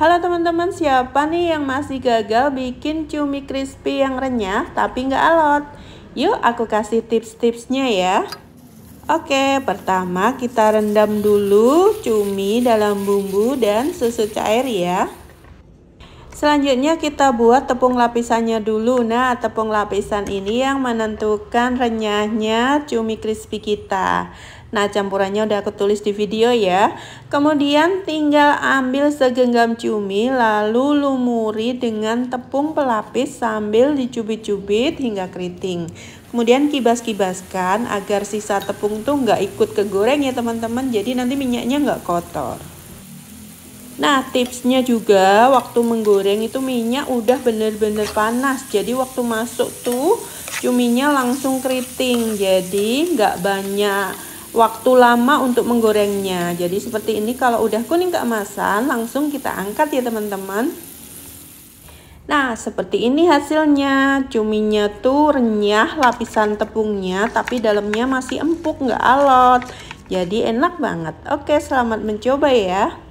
Halo teman-teman, siapa nih yang masih gagal bikin cumi crispy yang renyah tapi nggak alot? Yuk aku kasih tips-tipsnya ya. Oke, pertama kita rendam dulu cumi dalam bumbu dan susu cair ya. Selanjutnya kita buat tepung lapisannya dulu. Nah, tepung lapisan ini yang menentukan renyahnya cumi crispy kita. Nah, campurannya udah aku tulis di video ya. Kemudian tinggal ambil segenggam cumi lalu lumuri dengan tepung pelapis sambil dicubit-cubit hingga keriting. Kemudian kibas-kibaskan agar sisa tepung tuh nggak ikut ke goreng ya teman-teman. Jadi nanti minyaknya nggak kotor. Nah tipsnya juga waktu menggoreng itu minyak udah bener-bener panas Jadi waktu masuk tuh cuminya langsung keriting Jadi nggak banyak waktu lama untuk menggorengnya Jadi seperti ini kalau udah kuning keemasan langsung kita angkat ya teman-teman Nah seperti ini hasilnya Cuminya tuh renyah lapisan tepungnya Tapi dalamnya masih empuk nggak alot Jadi enak banget Oke selamat mencoba ya